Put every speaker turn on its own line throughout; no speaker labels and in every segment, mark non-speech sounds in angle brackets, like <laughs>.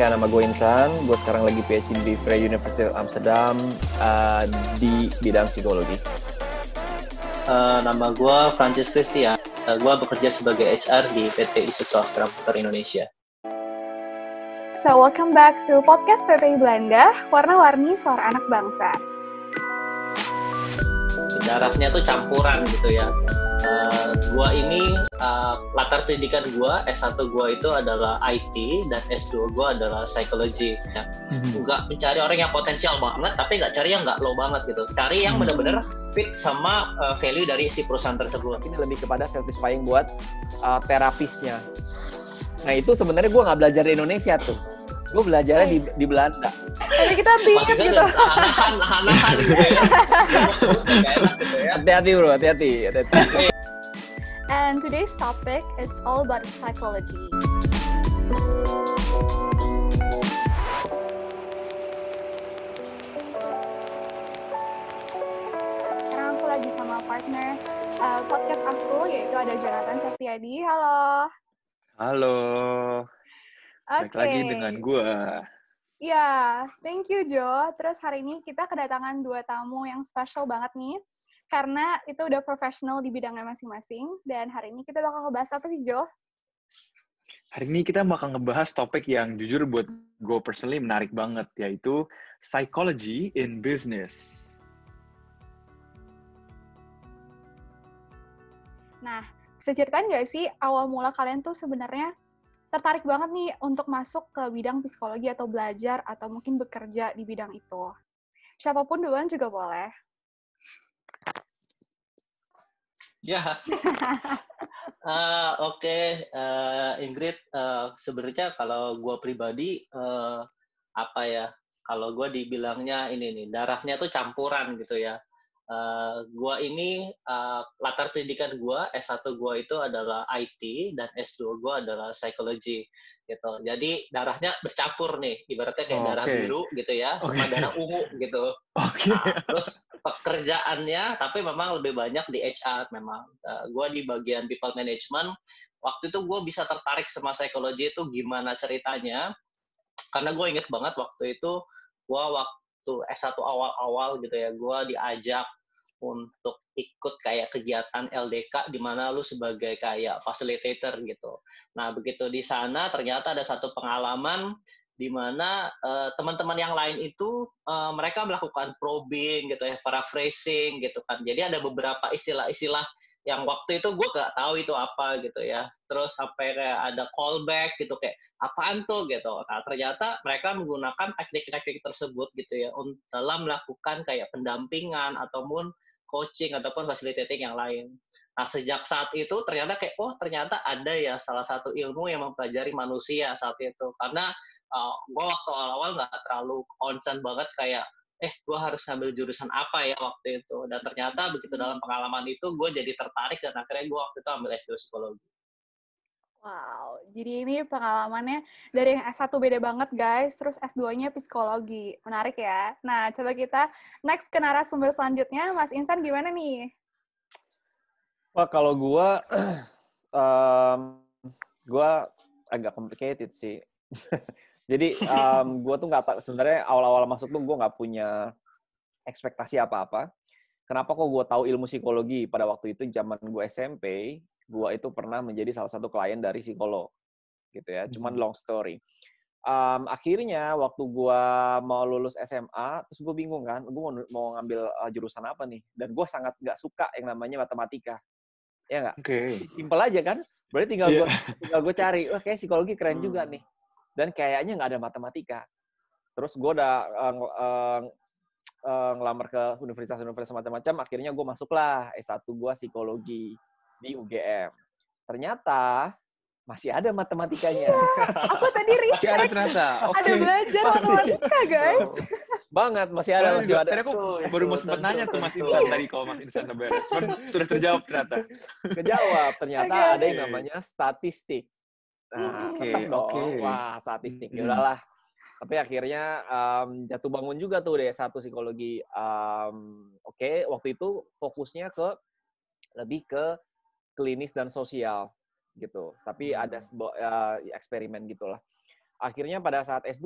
Ya, nama gue Insan. Gue sekarang lagi PhD
di Free University of Amsterdam uh, di bidang psikologi. Uh, nama gue Francis Christian. Uh, eh, gue bekerja sebagai HR di PT Isu Swastra Putar
Indonesia. So, welcome back to podcast PPI Belanda, warna-warni suara anak bangsa.
Darahnya tuh campuran gitu ya. Eh, gua ini uh, latar pendidikan gua S1 gua itu adalah IT dan S2 gua adalah psikologi. Ya. Mm-hmm. Gak mencari orang yang potensial banget tapi gak cari yang gak low banget gitu. Cari yang mm-hmm. benar-benar fit sama uh, value dari si perusahaan tersebut. Ini lebih kepada satisfying buat uh, terapisnya.
Nah itu sebenarnya gua nggak belajar di Indonesia tuh gue belajarnya di, di Belanda.
Tapi kita bingung gitu. Hanahan, hanahan gitu ya. <laughs>
gitu ya. Hati-hati bro, hati-hati. hati-hati. Iya,
And today's topic it's all about psychology. Sekarang aku lagi sama partner uh, podcast aku yaitu ada Jonathan Septiadi. Halo. Halo. Okay. Baik lagi dengan gue. Ya, yeah, thank you Jo. Terus hari ini kita kedatangan dua tamu yang special banget nih karena itu udah profesional di bidangnya masing-masing. Dan hari ini kita bakal ngebahas apa sih, Jo?
Hari ini kita bakal ngebahas topik yang jujur buat gue personally menarik banget, yaitu psychology in business.
Nah, bisa ceritain nggak sih awal mula kalian tuh sebenarnya tertarik banget nih untuk masuk ke bidang psikologi atau belajar atau mungkin bekerja di bidang itu? Siapapun duluan juga boleh.
Ya. uh, <laughs> Oke, okay. uh, eh, Ingrid. Uh, Sebenarnya kalau gue pribadi uh, apa ya? Kalau gue dibilangnya ini nih darahnya tuh campuran gitu ya. Eh, gua ini uh, latar pendidikan gua S1 gua itu adalah IT dan S2 gua adalah psikologi gitu. Jadi darahnya bercampur nih, ibaratnya kayak oh, darah okay. biru gitu ya, okay. sama darah ungu gitu. <laughs> Okay. Nah, terus pekerjaannya tapi memang lebih banyak di HR memang. Uh, gua di bagian people management. Waktu itu gua bisa tertarik sama psikologi itu gimana ceritanya? Karena gue inget banget waktu itu gua gue waktu eh, S1 awal-awal gitu ya, gue diajak untuk ikut kayak kegiatan LDK di mana lu sebagai kayak facilitator gitu. Nah, begitu di sana ternyata ada satu pengalaman di mana uh, teman-teman yang lain itu uh, mereka melakukan probing gitu ya, paraphrasing gitu kan. Jadi ada beberapa istilah-istilah yang waktu itu gue gak tahu itu apa gitu ya terus sampai kayak ada callback gitu kayak apaan tuh gitu nah ternyata mereka menggunakan teknik-teknik tersebut gitu ya dalam melakukan kayak pendampingan ataupun coaching ataupun facilitating yang lain nah sejak saat itu ternyata kayak oh ternyata ada ya salah satu ilmu yang mempelajari manusia saat itu karena uh, gue waktu awal-awal nggak terlalu concern banget kayak eh gue harus ambil jurusan apa ya waktu itu dan ternyata begitu dalam pengalaman itu gue jadi tertarik dan akhirnya gue waktu itu ambil S2 psikologi
Wow, jadi ini pengalamannya dari yang S1 beda banget guys, terus S2-nya psikologi. Menarik ya. Nah, coba kita next ke narasumber selanjutnya, Mas Insan gimana nih?
Wah, kalau gue, um, gue agak complicated sih. <laughs> Jadi um, <laughs> gue tuh nggak sebenarnya awal-awal masuk tuh gue nggak punya ekspektasi apa-apa. Kenapa kok gue tahu ilmu psikologi pada waktu itu zaman gue SMP, gue itu pernah menjadi salah satu klien dari psikolog, gitu ya. Cuman hmm. long story. Um, akhirnya waktu gue mau lulus SMA, terus gue bingung kan, gue mau, mau ngambil eh, jurusan apa nih? Dan gue sangat nggak suka yang namanya matematika, ya nggak? Oke. Okay. Simpel aja kan. Berarti tinggal yeah. gue tinggal gue cari, wah kayak psikologi keren hmm. juga nih dan kayaknya nggak ada matematika. Terus gue udah uh, uh, uh, ngelamar ke universitas-universitas macam-macam, akhirnya gue masuklah S1 gue psikologi di UGM. Ternyata masih ada matematikanya. Iya,
aku tadi research. Masih ada ternyata. Okay. Ada belajar matematika, guys.
Banget, masih ada, masih ada. Tadi aku baru mau sempat nanya tuh Mas Insan tadi kalau Mas Insan beres. Sudah terjawab ternyata. Kejawab, ternyata okay. ada yang namanya statistik. Nah, oke, okay, oke. Okay. Wah, statistik. Ya lah Tapi akhirnya um, jatuh bangun juga tuh deh satu psikologi. Um, oke, okay, waktu itu fokusnya ke lebih ke klinis dan sosial gitu. Tapi hmm. ada sebo, uh, eksperimen gitulah. Akhirnya pada saat S2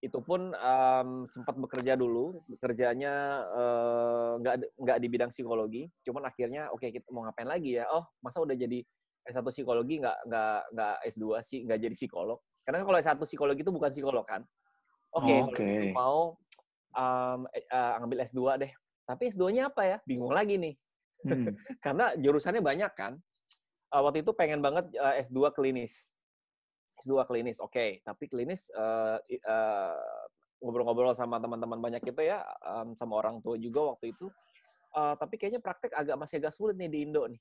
itu pun um, sempat bekerja dulu, bekerjanya eh, nggak uh, nggak di bidang psikologi, cuman akhirnya oke okay, kita mau ngapain lagi ya? Oh masa udah jadi S1 psikologi nggak nggak nggak S2 sih nggak jadi psikolog. Karena kalau S1 psikologi itu bukan psikolog kan. Oke, okay, oh, okay. mau um, uh, eh, eh, ambil S2 deh. Tapi S2-nya apa ya? Bingung lagi nih. Hmm. <laughs> Karena jurusannya banyak kan. Uh, waktu itu pengen banget uh, S2 klinis. S2 klinis, oke. Okay. Tapi klinis uh, uh, ngobrol-ngobrol sama teman-teman banyak kita ya, um, sama orang tua juga waktu itu. Uh, tapi kayaknya praktek agak masih agak sulit nih di Indo nih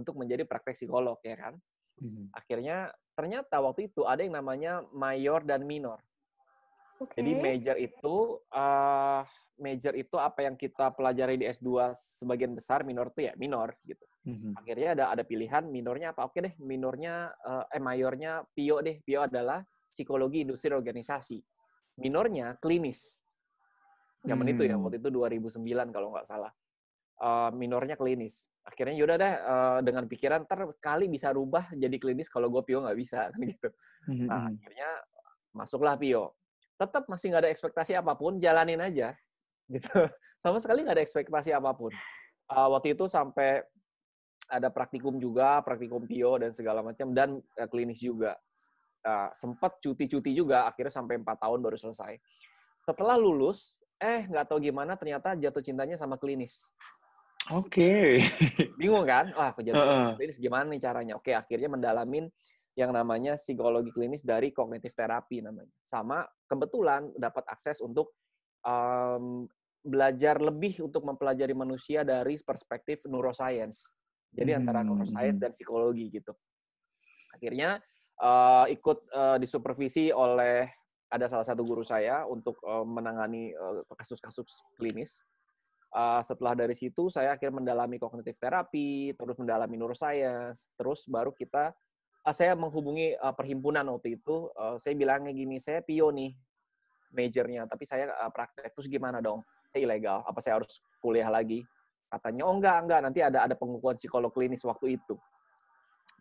untuk menjadi praktek psikolog ya kan. Hmm. Akhirnya ternyata waktu itu ada yang namanya mayor dan minor. Okay. Jadi major itu uh, major itu apa yang kita pelajari di S2 sebagian besar minor tuh ya minor gitu. hmm Akhirnya ada ada pilihan minornya apa? Oke deh, minornya uh, eh mayornya PIO deh. PIO adalah psikologi industri organisasi. Minornya klinis. Zaman mm. itu ya hmm. waktu itu 2009 kalau nggak salah. Uh, minornya klinis akhirnya yaudah deh uh, dengan pikiran ter bisa rubah jadi klinis kalau gue Pio nggak bisa kan gitu mhm, nah, mhm. akhirnya masuklah Pio tetap masih nggak ada ekspektasi apapun jalanin aja gitu <laughs> sama sekali nggak ada ekspektasi apapun uh, waktu itu sampai ada praktikum juga praktikum Pio dan segala macam dan uh, klinis juga uh, sempat cuti-cuti juga akhirnya sampai empat tahun baru selesai setelah lulus eh nggak tahu gimana ternyata jatuh cintanya sama klinis
Oke. Okay.
<laughs> Bingung kan? Wah, kejadian uh -uh. klinis gimana nih caranya? Oke, akhirnya mendalamin yang namanya psikologi klinis dari kognitif terapi namanya. Sama kebetulan dapat akses untuk um, belajar lebih untuk mempelajari manusia dari perspektif neuroscience. Jadi hmm. antara neuroscience dan psikologi gitu. Akhirnya uh, ikut uh, disupervisi oleh ada salah satu guru saya untuk uh, menangani kasus-kasus uh, kasus -kasus klinis Eh, setelah dari situ saya akhirnya mendalami kognitif terapi, terus mendalami neuroscience, terus baru kita uh, saya menghubungi uh, perhimpunan waktu itu, uh, saya bilangnya gini, saya pio nih majornya, tapi saya uh, praktek terus gimana dong? Saya ilegal, apa saya harus kuliah lagi? Katanya oh enggak enggak, nanti ada ada pengukuhan psikolog klinis waktu itu.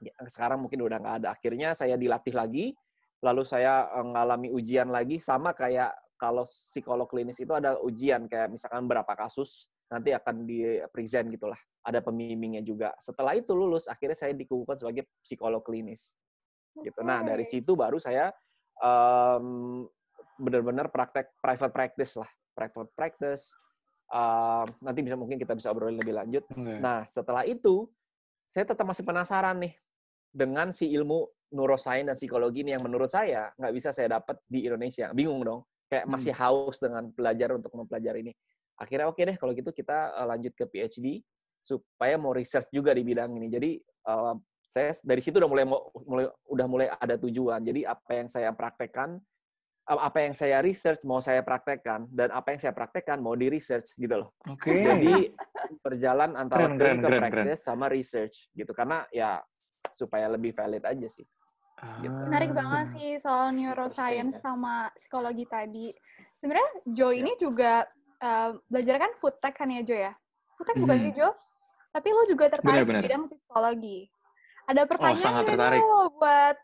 Ya, sekarang mungkin udah nggak ada. Akhirnya saya dilatih lagi, lalu saya mengalami ujian lagi sama kayak kalau psikolog klinis itu ada ujian kayak misalkan berapa kasus nanti akan di present gitulah ada pembimbingnya juga setelah itu lulus akhirnya saya dikukuhkan sebagai psikolog klinis gitu nah dari situ baru saya um, benar-benar praktek private practice lah private practice uh, nanti bisa mungkin kita bisa obrolin lebih lanjut okay. nah setelah itu saya tetap masih penasaran nih dengan si ilmu neuroscience dan psikologi ini yang menurut saya nggak bisa saya dapat di Indonesia bingung dong kayak hmm. masih haus dengan belajar untuk mempelajari ini. Akhirnya oke okay deh kalau gitu kita eh, lanjut ke PhD supaya mau research juga di bidang ini. Jadi uh, saya dari situ udah mulai, mulai udah mulai ada tujuan. Jadi apa yang saya praktekkan, eh, apa yang saya research mau saya praktekkan dan apa yang saya praktekkan mau di research gitu loh. Oke. Okay. Jadi perjalanan antara keren, clinical keren, practice keren. sama research gitu karena ya supaya lebih valid aja sih.
Gitu. Menarik ah, banget sih soal neuroscience iya. sama psikologi tadi. Sebenarnya Jo iya. ini juga uh, belajar kan food tech kan ya Jo ya? Food tech bukan sih hmm. Jo? Tapi lo juga tertarik benar, benar. di bidang psikologi. Ada oh, pertanyaan oh, tertarik. Lo buat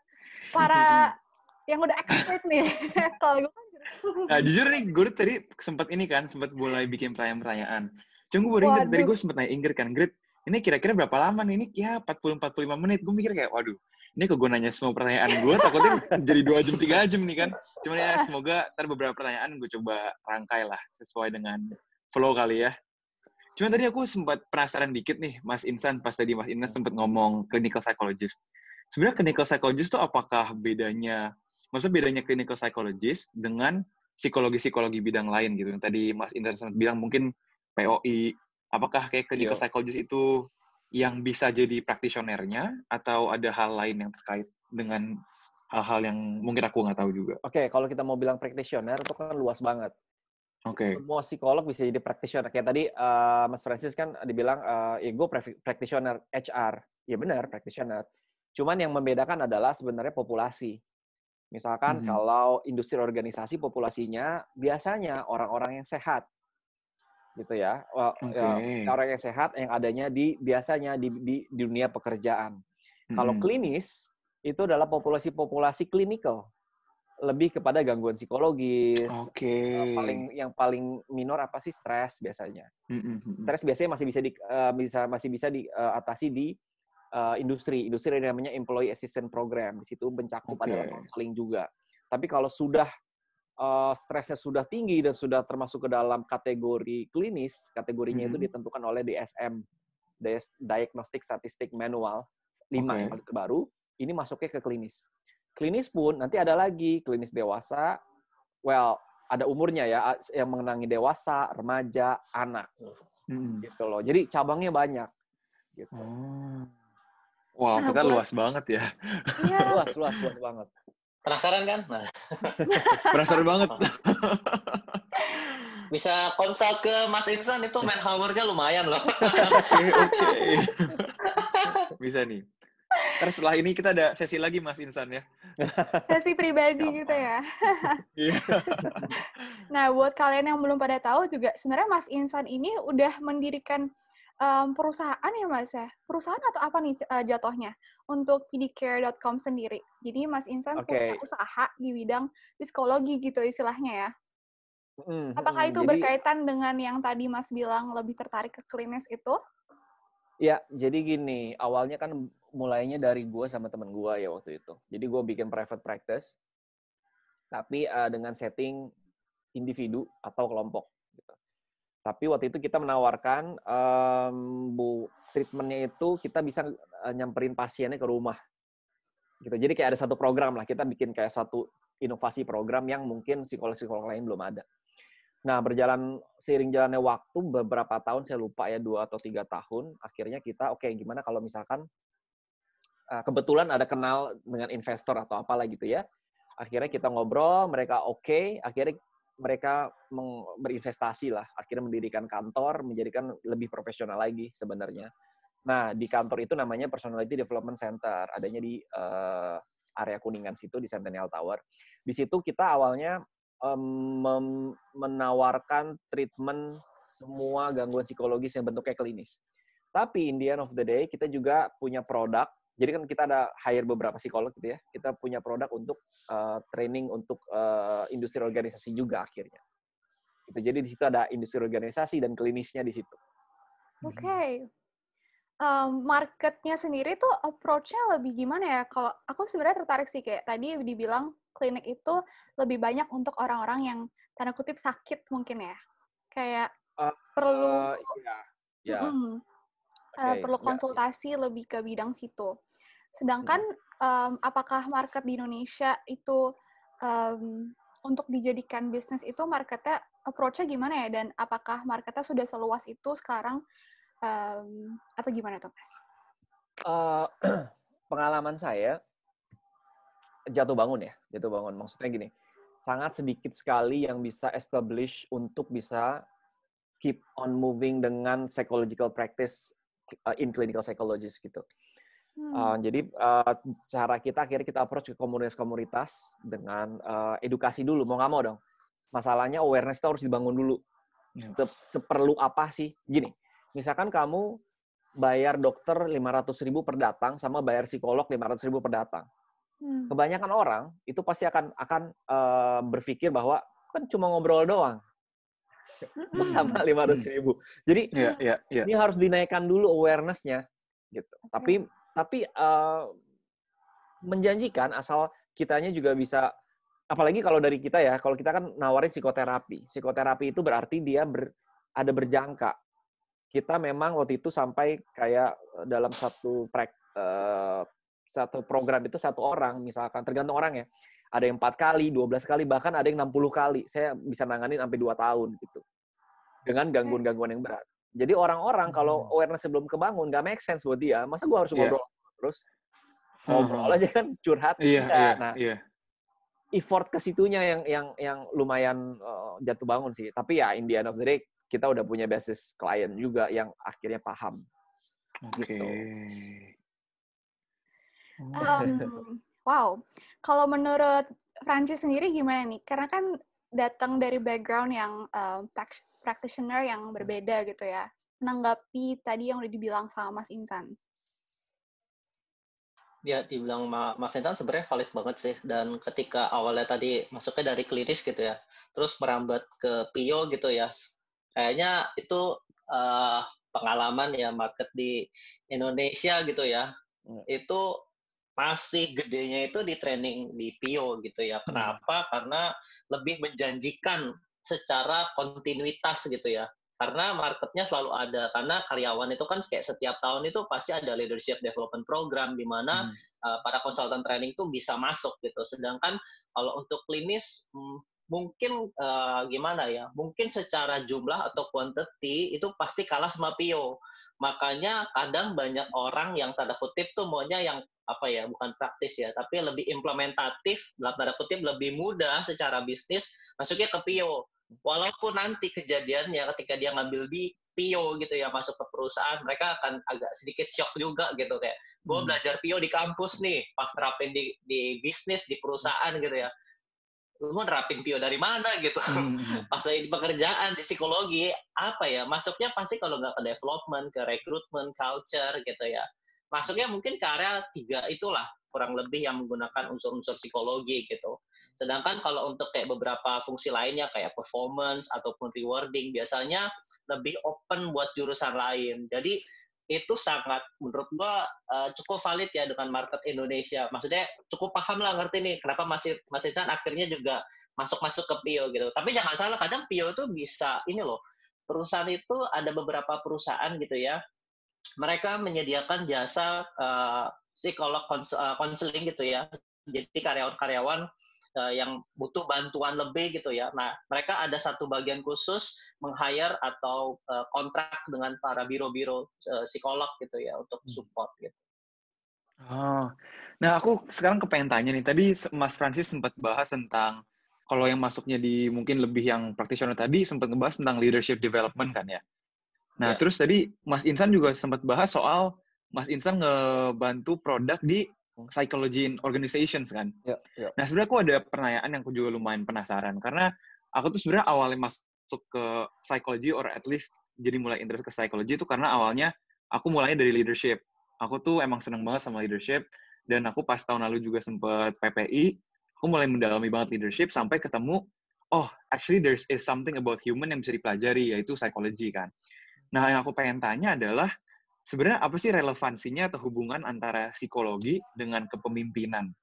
para <laughs> yang udah expert nih. <laughs> Kalau gue kan Nah, jujur
nih, gue tadi sempat ini kan, sempat mulai bikin pertanyaan-pertanyaan. Cuma gue baru tadi gue sempat nanya Ingrid kan, Ingrid, ini kira-kira berapa lama nih? Ini ya 40-45 menit. Gue mikir kayak, waduh, ini kok gue nanya semua pertanyaan gue takutnya jadi dua jam tiga jam nih kan cuman ya semoga ntar beberapa pertanyaan gue coba rangkai lah sesuai dengan flow kali ya cuman tadi aku sempat penasaran dikit nih Mas Insan pas tadi Mas Insan sempat ngomong clinical psychologist sebenarnya clinical psychologist tuh apakah bedanya maksudnya bedanya clinical psychologist dengan psikologi-psikologi bidang lain gitu yang tadi Mas Insan bilang mungkin POI apakah kayak clinical Yo. Iya. psychologist itu yang bisa jadi praktisionernya atau ada hal lain yang terkait dengan hal-hal yang mungkin aku nggak tahu juga.
Oke, okay, kalau kita mau bilang praktisioner itu kan luas banget. Oke. Okay. Semua psikolog bisa jadi praktisioner. Kayak tadi uh, Mas Francis kan dibilang uh, ya gue praktisioner HR. Ya benar, praktisioner. Cuman yang membedakan adalah sebenarnya populasi. Misalkan mm -hmm. kalau industri organisasi populasinya biasanya orang-orang yang sehat gitu ya. Well, okay. Ya, orang yang sehat yang adanya di biasanya di di, di dunia pekerjaan. Hmm. Kalau klinis itu adalah populasi-populasi klinikal lebih kepada gangguan psikologis. Oke. Okay. Eh, paling yang paling minor apa sih stres biasanya. hmm, hmm, hmm. Stres biasanya masih bisa di uh, bisa masih bisa diatasi uh, di uh, industri. Industri ada namanya employee assistance program. Di situ mencakup okay. adalah counseling juga. Tapi kalau sudah uh, stresnya sudah tinggi dan sudah termasuk ke dalam kategori klinis, kategorinya hmm. itu ditentukan oleh DSM, Diagnostic Statistic Manual 5 okay. yang baru. terbaru, ini masuknya ke klinis. Klinis pun nanti ada lagi, klinis dewasa, well, ada umurnya ya, yang mengenangi dewasa, remaja, anak. Hmm. Gitu loh. Jadi cabangnya banyak.
Gitu. Hmm. Oh. Wow, nah, kita luas banget ya.
Iya. luas, luas,
luas
banget. Penasaran kan? Nah.
<laughs> Penasaran banget. <laughs>
Bisa konsult ke Mas Insan itu manpowernya lumayan loh. <laughs> Oke, okay. Bisa nih. Terus setelah ini kita ada sesi lagi Mas Insan
ya.
Sesi pribadi Gampang. gitu ya. Iya. nah, buat kalian yang belum pada tahu juga sebenarnya Mas Insan ini udah mendirikan um, perusahaan ya Mas ya? Perusahaan atau apa nih uh, jatuhnya untuk pdcare.com sendiri? Jadi Mas Insan okay. punya usaha di bidang psikologi gitu istilahnya ya.
Hmm,
Apakah hmm, itu jadi, berkaitan
dengan yang tadi Mas bilang lebih tertarik ke klinis itu?
Ya, jadi gini, awalnya kan mulainya dari gue sama temen gue ya waktu itu. Jadi gue bikin private practice, tapi uh, dengan setting individu atau kelompok. Tapi waktu itu kita menawarkan um, bu treatmentnya itu kita bisa eh, nyamperin pasiennya ke rumah. Gitu. Jadi kayak ada satu program lah kita bikin kayak satu inovasi program yang mungkin psikolog-psikolog lain belum ada. Nah, berjalan seiring jalannya waktu beberapa tahun saya lupa ya dua atau tiga tahun akhirnya kita oke okay, gimana kalau misalkan eh, kebetulan ada kenal dengan investor atau apalah gitu ya akhirnya kita ngobrol mereka oke okay, akhirnya mereka berinvestasi lah, akhirnya mendirikan kantor, menjadikan lebih profesional lagi sebenarnya. Nah, di kantor itu namanya Personality Development Center, adanya di uh, area Kuningan situ di Centennial Tower. Di situ kita awalnya um, menawarkan treatment semua gangguan psikologis yang bentuknya klinis. Tapi in the end of the day kita juga punya produk jadi kan kita ada hire beberapa psikolog gitu ya. Kita punya produk untuk uh, training untuk uh, industri organisasi juga akhirnya. Gitu. jadi di situ ada industri organisasi dan klinisnya di situ.
Oke. Okay. Um, marketnya sendiri tuh approach-nya lebih gimana ya? Kalau aku sebenarnya tertarik sih kayak tadi dibilang klinik itu lebih banyak untuk orang-orang yang tanda kutip sakit mungkin ya. Kayak uh, perlu uh, eh, yeah, yeah. Mm -hmm.
okay, uh, perlu iya, iya. konsultasi
yeah. lebih ke bidang situ. Sedangkan um, apakah market di Indonesia itu um, untuk dijadikan bisnis itu marketnya approach-nya gimana ya dan apakah marketnya sudah seluas itu sekarang um, atau gimana tuh mas?
Uh, <clears throat> pengalaman saya jatuh bangun ya jatuh bangun maksudnya gini sangat sedikit sekali yang bisa establish untuk bisa keep on moving dengan psychological practice eh, in clinical psychologist gitu. Hmm. Uh, jadi uh, cara kita akhirnya kita approach ke komunitas-komunitas dengan uh, edukasi dulu, mau nggak mau dong. Masalahnya awareness itu harus dibangun dulu. Ya. Tep, Seperlu apa sih? Gini, misalkan kamu bayar dokter 500 ribu per datang sama bayar psikolog 500 ribu per datang. Hmm. Kebanyakan orang itu pasti akan akan uh, berpikir bahwa kan cuma ngobrol doang. <laughs> Sama 500 hmm. ribu. Jadi yeah, yeah, yeah. ini harus dinaikkan dulu awarenessnya gitu. Okay. Tapi tapi uh, menjanjikan asal kitanya juga bisa apalagi kalau dari kita ya kalau kita kan nawarin psikoterapi psikoterapi itu berarti dia ber, ada berjangka kita memang waktu itu sampai kayak dalam satu prek, uh, satu program itu satu orang misalkan tergantung orang ya ada yang empat kali 12 kali bahkan ada yang 60 kali saya bisa nanganin sampai dua tahun gitu dengan gangguan-gangguan yang berat jadi orang-orang kalau hmm. awareness sebelum kebangun nggak make sense buat dia. Masa gue harus iya. ngobrol terus? Hmm. Ngobrol aja kan curhat. Iya, yeah, yeah, nah, yeah. effort ke situnya yang yang yang lumayan uh, jatuh bangun sih. Tapi ya in the of the day kita udah punya basis klien juga yang akhirnya paham.
Oke. Okay.
Gitu. Um, wow. Kalau menurut Francis sendiri gimana nih? Karena kan datang dari background yang um, practitioner yang berbeda gitu ya. Menanggapi tadi yang udah dibilang sama Mas Intan.
Ya, dibilang Mas Intan sebenarnya valid banget sih. Dan ketika awalnya tadi masuknya dari klinis gitu ya, terus merambat ke PIO gitu ya, kayaknya itu uh, pengalaman ya market di Indonesia gitu ya, hmm. itu pasti gedenya itu di training di PIO gitu ya. Hmm. Kenapa? Hmm. Karena lebih menjanjikan secara kontinuitas gitu ya karena marketnya selalu ada karena karyawan itu kan kayak setiap tahun itu pasti ada leadership development program di mana hmm. uh, para konsultan training itu bisa masuk gitu sedangkan kalau untuk klinis mm, mungkin uh, gimana ya mungkin secara jumlah atau quantity itu pasti kalah sama PO makanya kadang banyak orang yang tanda kutip tuh maunya yang apa ya bukan praktis ya tapi lebih implementatif dalam tanda kutip lebih mudah secara bisnis masuknya ke PO walaupun nanti kejadiannya ketika dia ngambil di Pio gitu ya masuk ke perusahaan mereka akan agak sedikit shock juga gitu kayak gue hmm. belajar Pio di kampus nih pas terapin di di bisnis di perusahaan gitu ya lu mau nerapin Pio dari mana gitu hmm. hmm, hmm. <laughs> pas di pekerjaan di psikologi apa ya masuknya pasti kalau nggak ke development ke recruitment culture gitu ya masuknya mungkin ke area tiga itulah kurang lebih yang menggunakan unsur-unsur psikologi gitu. Sedangkan kalau untuk kayak beberapa fungsi lainnya kayak performance ataupun rewarding biasanya lebih open buat jurusan lain. Jadi itu sangat menurut gua uh, cukup valid ya dengan market Indonesia. Maksudnya cukup paham lah ngerti nih kenapa masih masih kan akhirnya juga masuk-masuk ke PIO gitu. Tapi jangan salah kadang PIO itu bisa ini loh. Perusahaan itu ada beberapa perusahaan gitu ya. Mereka menyediakan jasa uh, psikolog konseling eh, gitu ya. Jadi karyawan-karyawan eh, yang butuh bantuan lebih gitu ya. Nah, mereka ada satu bagian khusus meng-hire atau uh, kontrak dengan para biro-biro psikolog gitu ya untuk hmm. support gitu.
Oh. Nah, aku sekarang kepengen tanya nih. Tadi Mas Francis sempat bahas tentang kalau yang masuknya di mungkin lebih yang praktisional tadi sempat ngebahas tentang leadership development kan ya. Nah, yeah. terus tadi Mas Insan juga sempat bahas soal Mas Insan ngebantu produk di psychology in organizations kan. Ya, ya. Nah sebenarnya aku ada pertanyaan yang aku juga lumayan penasaran karena aku tuh sebenarnya awalnya masuk ke psychology or at least jadi mulai interest ke psychology itu karena awalnya aku mulainya dari leadership. Aku tuh emang seneng banget sama leadership dan aku pas tahun lalu juga sempet PPI. Aku mulai mendalami banget leadership sampai ketemu oh actually there is something about human yang bisa dipelajari yaitu psychology kan. Nah yang aku pengen tanya adalah sebenarnya apa sih relevansinya atau hubungan antara psikologi dengan kepemimpinan?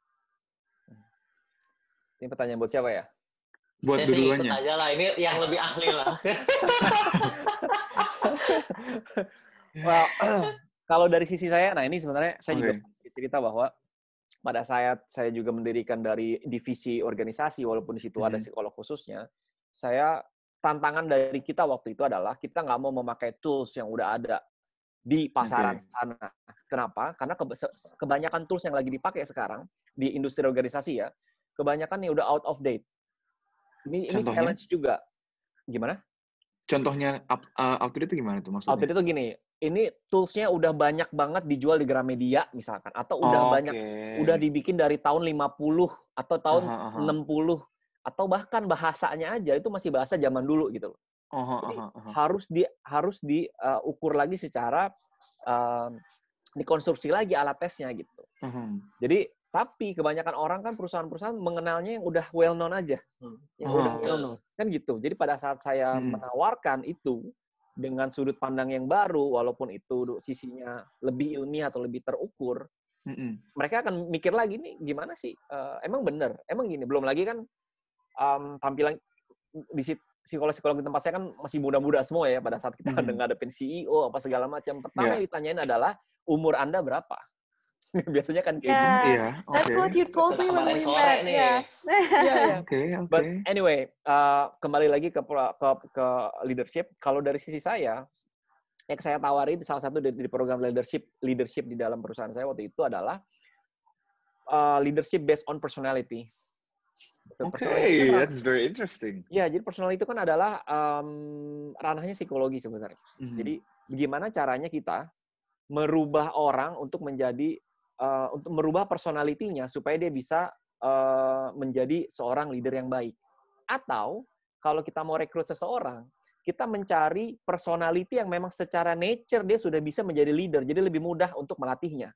Ini pertanyaan buat siapa ya?
Buat dua-duanya. Aja
lah, ini yang lebih ahli
lah. <laughs>
well, <clears throat> kalau dari sisi saya, nah ini sebenarnya saya okay. juga cerita bahwa pada saat saya juga mendirikan dari divisi organisasi, walaupun di situ -hmm. ada mhm. psikolog khususnya, saya tantangan dari kita waktu itu adalah kita nggak mau memakai tools yang udah ada di pasaran okay. sana. Kenapa? Karena kebanyakan tools yang lagi dipakai sekarang di industri organisasi ya, kebanyakan nih udah out of date. Ini ini challenge juga. Gimana? Contohnya uh, out of date itu gimana tuh maksudnya? Out of date itu gini, ini toolsnya udah banyak banget dijual di Gramedia misalkan atau udah oh, banyak udah dibikin dari tahun 50 atau tahun aha, aha. 60 atau bahkan bahasanya aja itu masih bahasa zaman dulu gitu loh. Uh-huh, uh-huh. Harus di harus diukur eh, uh, lagi secara uh, dikonstruksi lagi alat tesnya gitu. Uh-huh. Jadi tapi kebanyakan orang kan perusahaan-perusahaan mengenalnya yang udah well known aja, hmm. yang oh. udah hmm. well known kan gitu. Jadi pada saat saya hmm. menawarkan itu dengan sudut pandang yang baru, walaupun itu sisinya lebih ilmiah atau lebih terukur, hmm. mereka akan mikir lagi nih gimana sih? Uh, emang bener? Emang gini? Belum lagi kan um, tampilan di situ psikolog-psikolog di tempat saya kan masih muda-muda semua ya pada saat kita hmm. ngadepin CEO apa segala macam. Pertama yeah. yang ditanyain adalah umur Anda berapa? <laughs> Biasanya kan kayak gitu. Iya, yeah. gitu. Yeah, okay. That's what you
told me when we met. Yeah. yeah, yeah.
Okay, okay. But anyway, uh, kembali lagi ke, ke ke leadership. Kalau dari sisi saya, yang saya tawarin salah satu dari, di program leadership leadership di dalam perusahaan saya waktu itu adalah uh, leadership based on personality Oke, okay, iya, that's very interesting. Ya, jadi personal itu kan adalah um, ranahnya psikologi sebenarnya. Mm-hmm. Jadi bagaimana caranya kita merubah orang untuk menjadi uh, untuk merubah personalitinya supaya dia bisa uh, menjadi seorang leader yang baik. Atau kalau kita mau rekrut seseorang, kita mencari personality yang memang secara nature dia sudah bisa menjadi leader, jadi lebih mudah untuk melatihnya.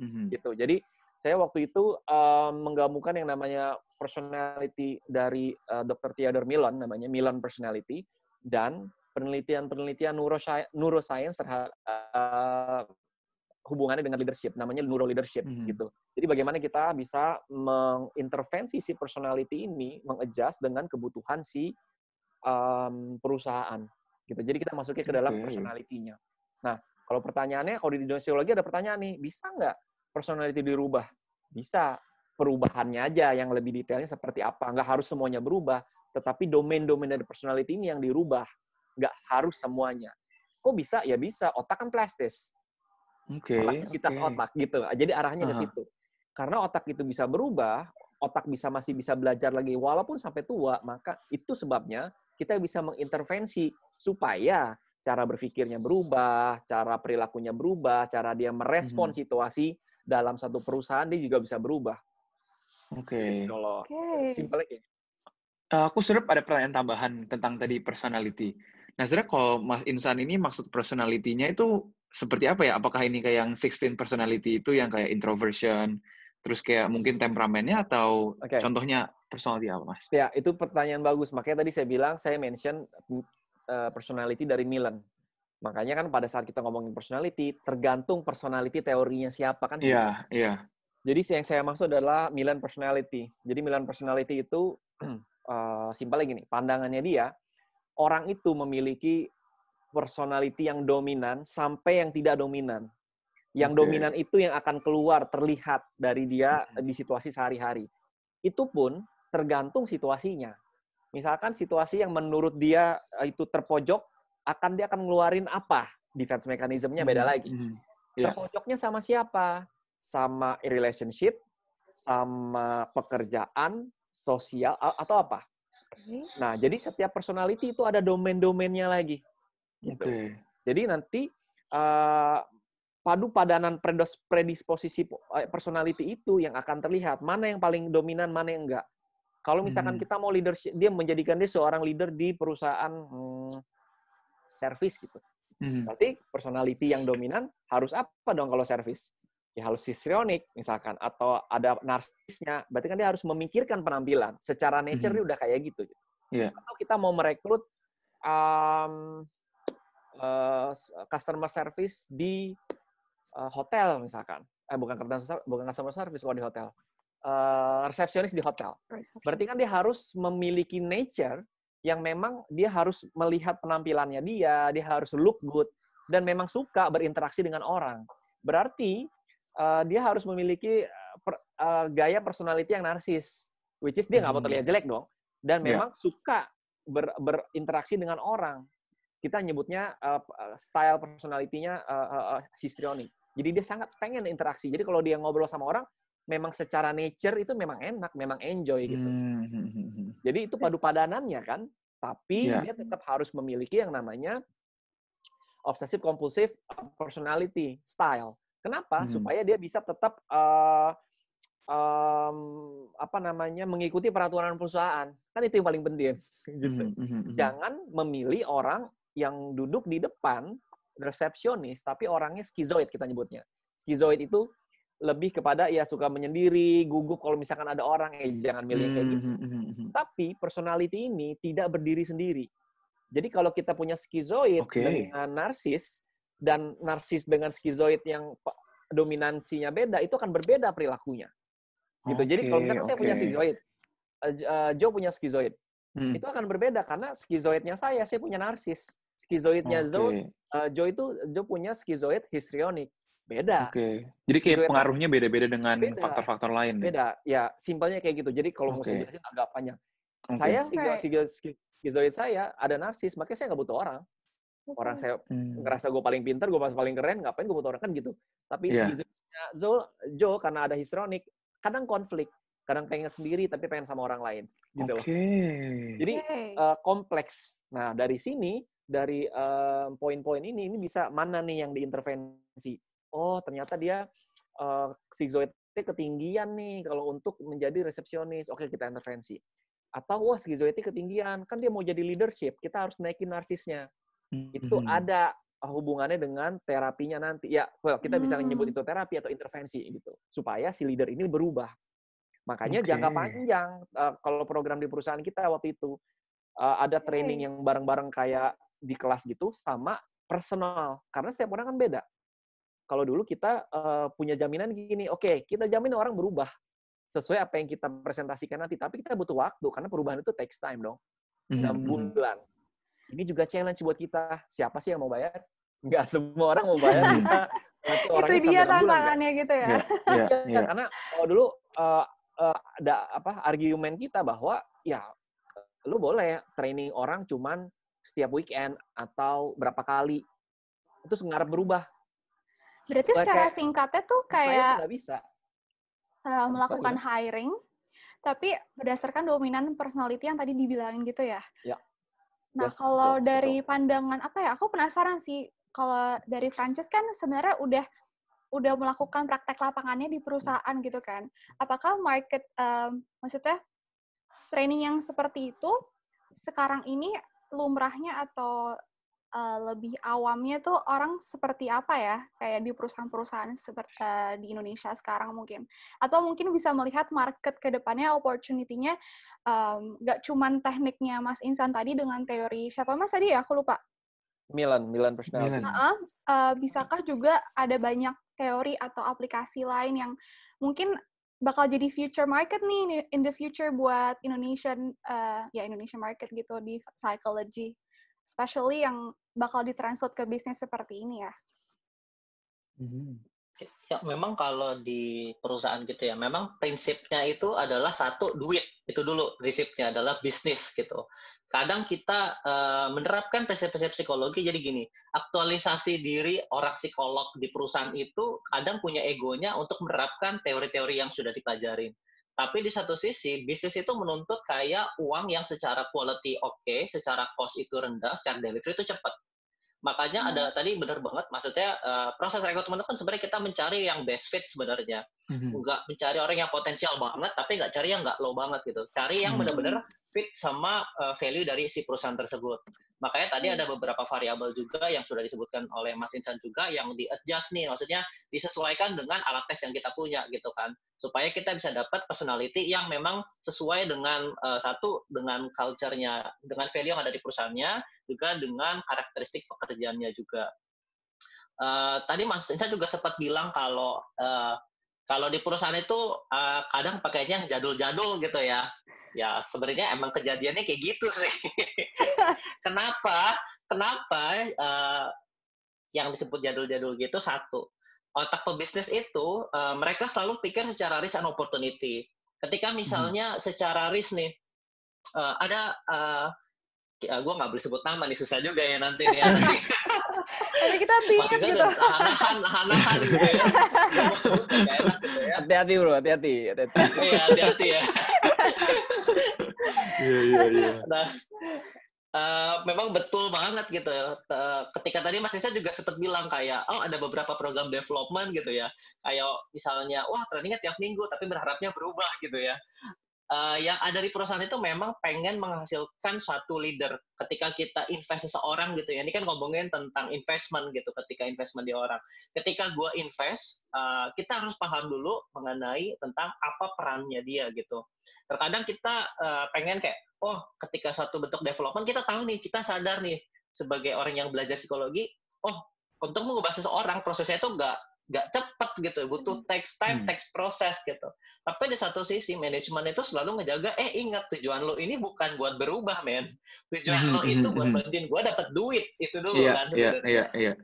Mm-hmm. Gitu. Jadi saya waktu itu um, menggabungkan yang namanya personality dari uh, Dr. Theodore Milon, namanya Milan Personality, dan penelitian-penelitian neuroscience terhadap uh, hubungannya dengan leadership, namanya neuro leadership mm -hmm. gitu. Jadi bagaimana kita bisa mengintervensi si personality ini, mengadjust dengan kebutuhan si um, perusahaan gitu. Jadi kita masuknya ke dalam okay. personalitinya. Nah, kalau pertanyaannya, kalau di dunia psikologi ada pertanyaan nih, bisa nggak personality dirubah? Bisa. Perubahannya aja yang lebih detailnya seperti apa. Nggak harus semuanya berubah, tetapi domain-domain dari personality ini yang dirubah. Nggak harus semuanya. Kok bisa? Ya bisa. Otak kan plastis. Okay, Plastisitas okay. otak gitu. Jadi arahnya ke situ. Karena otak itu bisa berubah, otak bisa masih bisa belajar lagi walaupun sampai tua, maka itu sebabnya kita bisa mengintervensi supaya cara berpikirnya berubah, cara perilakunya berubah, cara dia merespon mm -hmm. situasi dalam satu perusahaan dia juga bisa berubah. Oke. Okay. kalau okay. simpelnya kayak Uh,
aku sebenarnya ada pertanyaan tambahan tentang tadi personality. Nah, sebenarnya kalau Mas Insan ini maksud personality-nya itu seperti apa ya? Apakah ini kayak yang 16 personality itu yang kayak introversion, terus kayak mungkin temperamennya atau okay. contohnya personality apa, Mas?
Ya, itu pertanyaan bagus. Makanya tadi saya bilang saya mention uh, personality dari Milan. Makanya kan pada saat kita ngomongin personality, tergantung personality teorinya siapa kan? Iya, yeah, iya. Yeah. Jadi yang saya maksud adalah Milan personality. Jadi Milan personality itu uh, <clears throat> eh, simpelnya gini, pandangannya dia orang itu memiliki personality yang dominan sampai yang tidak dominan. Yang okay. dominan itu yang akan keluar terlihat dari dia hmm. di situasi sehari-hari. Itu pun tergantung situasinya. Misalkan situasi yang menurut dia eh, itu terpojok, akan dia akan ngeluarin apa defense mekanismenya beda hmm. lagi. Hmm. Yeah. Iya. sama siapa? Sama relationship, sama pekerjaan, sosial atau apa? Nah, jadi setiap personality itu ada domain-domainnya lagi. Gitu. Okay. Jadi nanti uh, padu padanan predisposisi eh, personality itu yang akan terlihat mana yang paling dominan, mana yang enggak. Kalau misalkan hmm. kita mau leadership, dia menjadikan dia seorang leader di perusahaan hmm, Servis gitu. Hmm. Berarti personality yang dominan harus apa dong kalau servis? Ya harus histrionik misalkan atau ada narsisnya. Berarti kan dia harus memikirkan penampilan. Secara nature hmm. dia udah kayak gitu. gitu. Yeah. Atau kita mau merekrut um, uh, customer service di uh, hotel misalkan. Eh bukan bukan customer service kalau di hotel. Uh, resepsionis di hotel. Berarti kan dia harus memiliki nature yang memang dia harus melihat penampilannya dia, dia harus look good dan memang suka berinteraksi dengan orang. Berarti uh, dia harus memiliki eh, per, uh, gaya personality yang narsis, which is dia nggak mau hmm, terlihat iya. jelek dong, dan iya. memang yeah. suka ber, berinteraksi dengan orang. Kita nyebutnya uh, style personality-nya uh, uh, histrionik. Jadi dia sangat pengen interaksi. Jadi kalau dia ngobrol sama orang, memang secara nature itu memang enak, memang enjoy gitu. Hmm. hmm, hmm, hmm. Jadi itu padu padanannya kan, tapi yeah. dia tetap harus memiliki yang namanya obsesif kompulsif uh, personality style. Kenapa? Hmm. Supaya dia bisa tetap uh, um, apa namanya mengikuti peraturan perusahaan. Kan itu yang paling penting. <laughs> Gitu.
Hmm. Jangan
memilih orang yang duduk di depan resepsionis tapi orangnya skizoid kita nyebutnya. Skizoid itu lebih kepada ya suka menyendiri, gugup kalau misalkan ada orang, eh jangan milih kayak hmm, gitu. Hmm, hmm, Tapi personality ini tidak berdiri sendiri. Jadi kalau kita punya skizoid okay. dengan narsis dan narsis dengan skizoid yang dominansinya beda, itu akan berbeda perilakunya. Gitu. Okay, Jadi kalau misalkan okay. saya punya skizoid, eh, eh, Joe punya skizoid, hmm. itu akan berbeda karena skizoidnya saya, saya punya narsis. Skizoidnya okay. Joe, eh, Joe itu Joe punya skizoid histrionik beda. Oke. Okay.
Jadi kayak pengaruhnya beda-beda dengan faktor-faktor lain. Ya? Beda.
Ya, simpelnya kayak gitu. Jadi kalau okay. mau saya jelasin agak panjang. Okay. Saya okay. skizoid saya ada narsis, makanya saya nggak butuh orang. Orang saya hmm. ngerasa gue paling pintar, gue paling keren, ngapain gue butuh orang kan gitu. Tapi yeah. skizoidnya Joe, Jo karena ada histronik, kadang konflik, kadang pengen sendiri tapi pengen sama orang lain gitu. Oke.
Okay. Jadi okay.
Uh, eh, kompleks. Nah, dari sini dari eh, poin-poin uh, ini ini bisa mana nih yang diintervensi oh ternyata dia uh, eh, schizoidnya ketinggian nih kalau untuk menjadi resepsionis. Oke, kita intervensi. Atau wah si itu ketinggian, kan dia mau jadi leadership, kita harus naikin narsisnya. Mm -hmm. Itu ada eh, hubungannya dengan terapinya nanti. Ya, well, kita bisa menyebut hmm. itu terapi atau intervensi gitu. Supaya si leader ini berubah. Makanya okay. jangka panjang uh, kalau program di perusahaan kita waktu itu uh, ada training yang bareng-bareng kayak di kelas gitu sama personal karena setiap orang kan beda. Kalau dulu kita uh, punya jaminan gini, oke, okay, kita jamin orang berubah sesuai apa yang kita presentasikan nanti, tapi kita butuh waktu karena perubahan itu takes time dong. 6 mhm, mhm. bulan. Ini juga challenge buat kita. Siapa sih yang mau bayar? Enggak semua orang mau bayar mhm. bisa.
itu dia kan? tantangannya gitu ya. Yeah, yeah,
yeah. Karena kalau dulu uh, uh, ada apa argumen kita bahwa ya lu boleh training orang cuman setiap weekend atau berapa kali itu ngarep berubah
Berarti secara singkatnya tuh kayak bisa uh, melakukan ya? hiring, tapi berdasarkan dominan personality yang tadi dibilangin gitu ya. Ya. Nah yes, kalau betul, dari betul. pandangan apa ya? Aku penasaran sih kalau dari Frances kan sebenarnya udah udah melakukan praktek lapangannya di perusahaan gitu kan. Apakah market um, maksudnya training yang seperti itu sekarang ini lumrahnya atau uh, lebih awamnya tuh orang seperti apa ya kayak di perusahaan-perusahaan seperti uh, eh, di Indonesia sekarang mungkin atau mungkin bisa melihat market ke depannya opportunity-nya um, gak cuman tekniknya Mas Insan tadi dengan teori siapa Mas tadi ya aku lupa
Milan Milan personality
uh, bisakah juga ada banyak teori atau aplikasi lain yang mungkin bakal jadi future market nih in the future buat Indonesian uh, ya Indonesian market gitu di psychology especially yang bakal ditranslate ke bisnis seperti ini ya.
Hmm. Ya memang kalau di perusahaan gitu ya, memang prinsipnya itu adalah satu duit itu dulu prinsipnya adalah bisnis gitu. Kadang kita uh, menerapkan prinsip-prinsip psikologi jadi gini, aktualisasi diri orang psikolog di perusahaan itu kadang punya egonya untuk menerapkan teori-teori yang sudah dipelajarin tapi di satu sisi, bisnis itu menuntut kayak uang yang secara quality oke, okay, secara cost itu rendah, secara delivery itu cepat. Makanya hmm. ada tadi benar banget, maksudnya uh, proses rekrutmen itu kan sebenarnya kita mencari yang best fit sebenarnya. Mm-hmm. mencari orang yang potensial banget, tapi nggak cari yang nggak low banget gitu. Cari yang mm-hmm. fit sama uh, value dari si perusahaan tersebut. Makanya tadi hmm. ada beberapa variabel juga yang sudah disebutkan oleh Mas Insan juga yang di adjust nih, maksudnya disesuaikan dengan alat tes yang kita punya gitu kan, supaya kita bisa dapat personality yang memang sesuai dengan uh, satu dengan culture-nya, dengan value yang ada di perusahaannya, juga dengan karakteristik pekerjaannya juga. Uh, tadi Mas Insan juga sempat bilang kalau uh, kalau di perusahaan itu uh, kadang pakainya jadul-jadul gitu ya. Ya sebenarnya emang kejadiannya kayak gitu sih. <laughs> kenapa? Kenapa uh, yang disebut jadul-jadul gitu satu otak pebisnis itu uh, mereka selalu pikir secara risk and opportunity. Ketika hmm. misalnya hmm. secara risk nih uh, ada uh, ya, ah, gue nggak boleh sebut nama nih susah juga ya nanti nih. nanti.
Ya. <laughs> Tapi kita pingin gitu. <laughs> Hanahan,
Hanahan
gitu ya. Hati-hati bro, hati-hati. Hati-hati Iya, Hati-hati ya. <laughs>
Iya, iya, iya. Nah, Uh, memang betul banget gitu ya. Uh, ketika tadi Mas Nisa juga sempat bilang kayak, oh ada beberapa program development gitu ya. Kayak misalnya, wah trainingnya tiap minggu tapi berharapnya berubah gitu ya uh, yang ada di perusahaan itu memang pengen menghasilkan satu leader. Ketika kita invest seseorang gitu ya, ini kan ngomongin tentang investment gitu, ketika investment di orang. Ketika gua invest, uh, kita harus paham dulu mengenai tentang apa perannya dia gitu. Terkadang kita uh, pengen kayak, oh ketika satu bentuk development, kita tahu nih, kita sadar nih, sebagai orang yang belajar psikologi, oh untuk mengubah seseorang prosesnya itu enggak nggak cepet gitu butuh hmm. text time hmm. text process proses gitu tapi di satu sisi manajemen itu selalu ngejaga eh ingat tujuan lo ini bukan buat berubah men tujuan hmm, lo itu buat bantuin gue dapat duit itu dulu yeah, kan iya, gitu. yeah, yeah,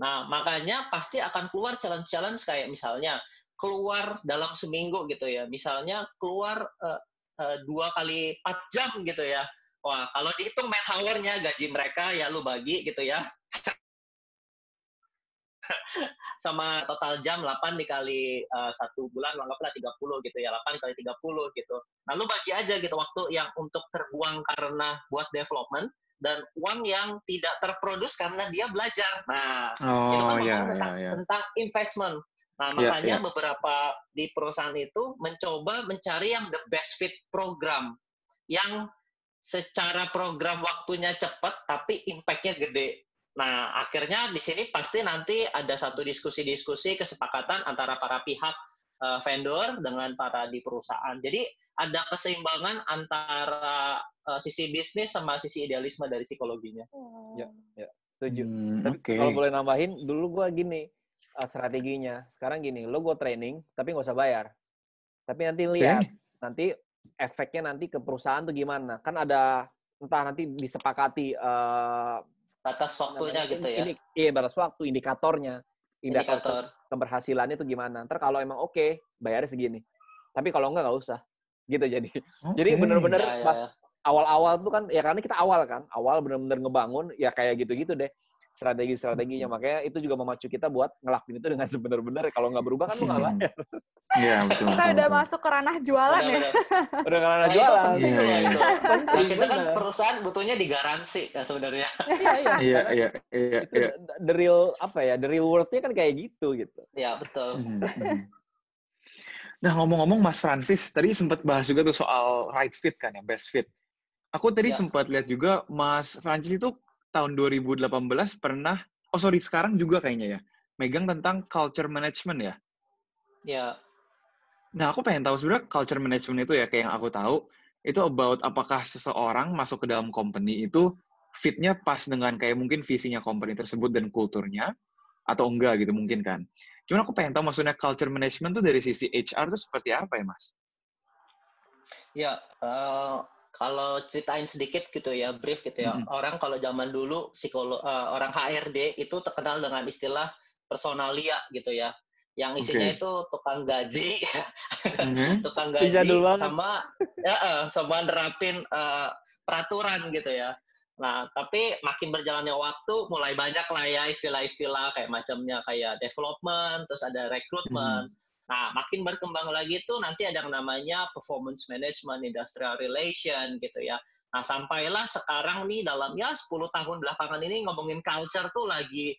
nah makanya pasti akan keluar challenge challenge kayak misalnya keluar dalam seminggu gitu ya misalnya keluar eh, eh, dua kali empat jam gitu ya Wah, kalau dihitung man hour gaji mereka ya lu bagi gitu ya. <laughs> sama total jam 8 dikali eh, satu uh, bulan anggaplah 30 gitu ya 8 kali 30 gitu nah bagi aja gitu waktu yang untuk terbuang karena buat development dan uang yang tidak terproduce karena dia belajar nah oh, itu kan yeah, tentang, yeah, yeah. tentang investment Nah, iya, makanya yeah, yeah. beberapa di perusahaan itu mencoba mencari yang the best fit program yang secara program waktunya cepat tapi impactnya gede. Nah, akhirnya di sini pasti nanti ada satu diskusi-diskusi kesepakatan antara para pihak uh, vendor dengan para di perusahaan. Jadi ada keseimbangan antara uh, sisi bisnis sama sisi idealisme dari psikologinya. Oh. Ya, ya
setuju. Hmm, tapi okay. kalau boleh nambahin, dulu gue gini uh, strateginya. Sekarang gini, lo gue training tapi nggak usah bayar. Tapi nanti lihat, okay. nanti efeknya nanti ke perusahaan tuh gimana. Kan ada entah nanti disepakati. Uh, Nah, batas
waktunya gitu ya ini,
iya batas waktu indikatornya indikator, indikator. keberhasilannya itu gimana ntar kalau emang oke okay, bayarnya segini tapi kalau enggak nggak usah gitu jadi okay. jadi bener-bener ya, ya, ya, pas awal-awal tuh kan ya karena kita awal kan awal bener-bener ngebangun ya kayak gitu-gitu deh strategi-strateginya. Hmm. Makanya itu juga memacu kita buat ngelakuin itu dengan <laughs> sebenar-benar. Kalau nggak berubah kan lu nggak hmm. bayar.
Iya, betul. Kita udah masuk ke ranah jualan ya. Udah ke ranah nah, jualan. Iya, iya. Nah, kita kan
perusahaan butuhnya digaransi kan sebenarnya. <laughs> Iya, iya. Iya,
iya, iya, iya. The real apa ya? The real world-nya kan kayak gitu gitu.
Iya, betul. Hmm,
nah,
ngomong-ngomong Mas Francis, tadi sempat bahas juga tuh soal right fit kan ya, best fit. Aku tadi ya. sempat lihat juga Mas Francis itu tahun 2018 pernah, oh sorry sekarang juga kayaknya ya, megang tentang culture management ya? Ya. Nah aku pengen tahu sebenarnya culture management itu ya kayak yang aku tahu, itu about apakah seseorang masuk ke dalam company itu fitnya pas dengan kayak mungkin visinya company tersebut dan kulturnya, atau enggak gitu mungkin kan. Cuman aku pengen tahu maksudnya culture management itu dari sisi HR itu seperti apa ya mas?
Ya, uh, kalau ceritain sedikit gitu ya, brief gitu ya. Hmm. Orang kalau zaman dulu psikolo uh, orang HRD itu terkenal dengan istilah personalia gitu ya. Yang isinya okay. itu tukang gaji, hmm. <laughs> tukang gaji sama ya, uh, sama nerapin uh, peraturan gitu ya. Nah, tapi makin berjalannya waktu mulai banyak lah ya istilah-istilah kayak macamnya kayak development, terus ada mm-hmm. rekrutmen, hmm. Nah, makin berkembang lagi itu nanti ada yang namanya performance management, industrial relation gitu ya. Nah, sampailah sekarang nih dalam ya 10 tahun belakangan ini ngomongin culture tuh lagi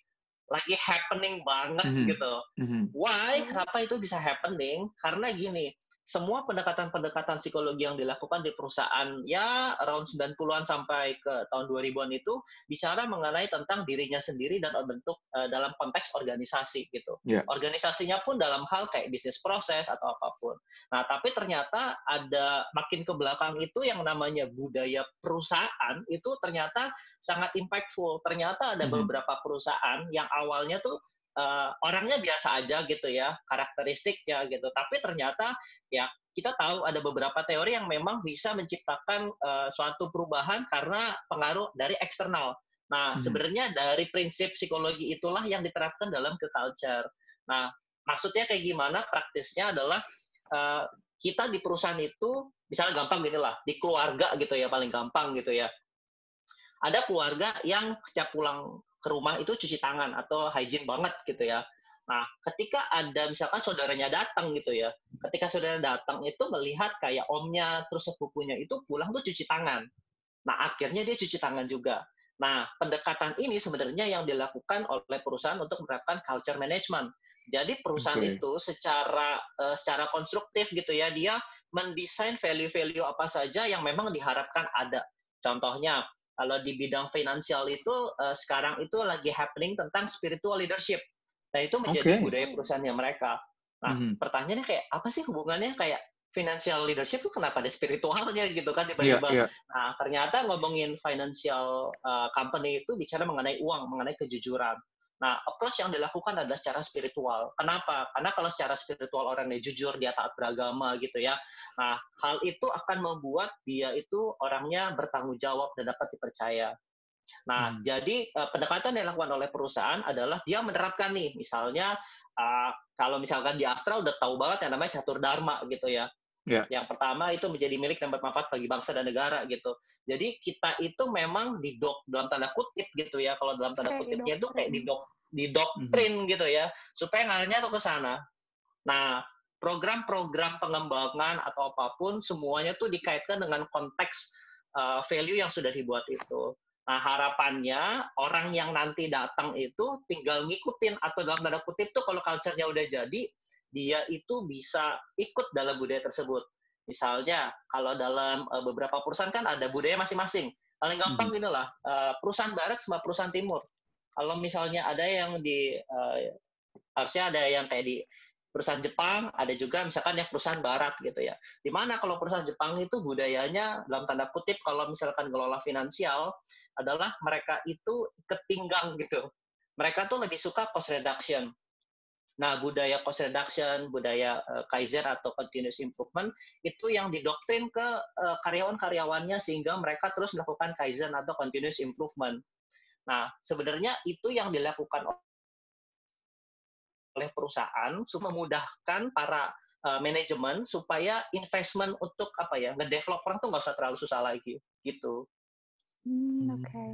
lagi happening banget mm -hmm. gitu. Mm -hmm. Why? Kenapa itu bisa happening? Karena gini, semua pendekatan-pendekatan psikologi yang dilakukan di perusahaan ya around 90-an sampai ke tahun 2000-an itu bicara mengenai tentang dirinya sendiri dan bentuk uh, dalam konteks organisasi gitu. Yeah. Organisasinya pun dalam hal kayak bisnis proses atau apapun. Nah, tapi ternyata ada makin ke belakang itu yang namanya budaya perusahaan itu ternyata sangat impactful. Ternyata ada mm -hmm. beberapa perusahaan yang awalnya tuh uh, orangnya biasa aja gitu ya karakteristiknya gitu tapi ternyata ya kita tahu ada beberapa teori yang memang bisa menciptakan uh, suatu perubahan karena pengaruh dari eksternal nah hmm. sebenarnya dari prinsip psikologi itulah yang diterapkan dalam ke culture nah maksudnya kayak gimana praktisnya adalah uh, kita di perusahaan itu misalnya gampang gini lah di keluarga gitu ya paling gampang gitu ya ada keluarga yang setiap pulang ke rumah itu cuci tangan atau hygiene banget gitu ya. Nah, ketika ada misalkan saudaranya datang gitu ya, ketika saudara datang itu melihat kayak omnya terus sepupunya itu pulang tuh cuci tangan. Nah, akhirnya dia cuci tangan juga. Nah, pendekatan ini sebenarnya yang dilakukan oleh perusahaan untuk menerapkan culture management. Jadi perusahaan okay. itu secara uh, secara konstruktif gitu ya, dia mendesain value-value apa saja yang memang diharapkan ada. Contohnya, kalau di bidang finansial itu uh, sekarang itu lagi happening tentang spiritual leadership. Nah itu menjadi okay. budaya perusahaannya mereka. Nah mm-hmm. pertanyaannya kayak apa sih hubungannya kayak financial leadership itu kenapa ada spiritualnya gitu kan tiba-tiba. Yeah, yeah. Nah ternyata ngomongin financial uh, company itu bicara mengenai uang, mengenai kejujuran. Nah, approach yang dilakukan adalah secara spiritual. Kenapa? Karena kalau secara spiritual orangnya jujur, dia taat beragama gitu ya. Nah, hal itu akan membuat dia itu orangnya bertanggung jawab dan dapat dipercaya. Nah, hmm. jadi uh, pendekatan yang dilakukan oleh perusahaan adalah dia menerapkan nih, misalnya uh, kalau misalkan di Astra udah tahu banget yang namanya catur dharma gitu ya. Yeah. Yang pertama itu menjadi milik dan bermanfaat bagi bangsa dan negara gitu. Jadi kita itu memang didok dalam tanda kutip gitu ya. Kalau dalam tanda kutipnya itu kayak didok didoktrin mm -hmm. gitu ya supaya ngalirnya tuh ke sana. Nah, program-program pengembangan atau apapun semuanya tuh dikaitkan dengan konteks uh, value yang sudah dibuat itu. Nah, harapannya orang yang nanti datang itu tinggal ngikutin atau dalam tanda kutip tuh kalau culture-nya udah jadi, dia itu bisa ikut dalam budaya tersebut. Misalnya kalau dalam uh, beberapa perusahaan kan ada budaya masing-masing. Paling mm-hmm. gampang hmm. inilah uh, eh, perusahaan barat sama perusahaan timur. Kalau misalnya ada yang di uh, harusnya ada yang kayak di perusahaan Jepang, ada juga misalkan yang perusahaan barat gitu ya. Dimana kalau perusahaan Jepang itu budayanya dalam tanda kutip kalau misalkan ngelola finansial adalah mereka itu ketinggang gitu. Mereka tuh lebih suka cost reduction. Nah, budaya cost reduction, budaya uh, Kaiser atau continuous improvement itu yang didoktrin ke uh, karyawan-karyawannya sehingga mereka terus melakukan Kaizen atau continuous improvement. Nah, sebenarnya itu yang dilakukan oleh perusahaan supaya memudahkan para uh, manajemen supaya investment untuk apa ya, ngedevelop orang tuh nggak usah terlalu susah lagi gitu.
Hmm, hmm. Oke. Okay.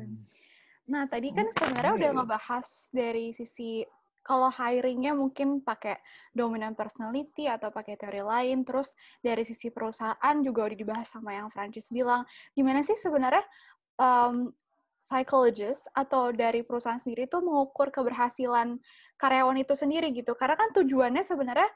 Nah, tadi kan sebenarnya udah ya. ngebahas dari sisi kalau hiringnya mungkin pakai dominan personality atau pakai teori lain. Terus dari sisi perusahaan juga udah dibahas sama yang Francis bilang. Gimana sih sebenarnya um, psychologist atau dari perusahaan sendiri itu mengukur keberhasilan karyawan itu sendiri gitu. Karena kan tujuannya sebenarnya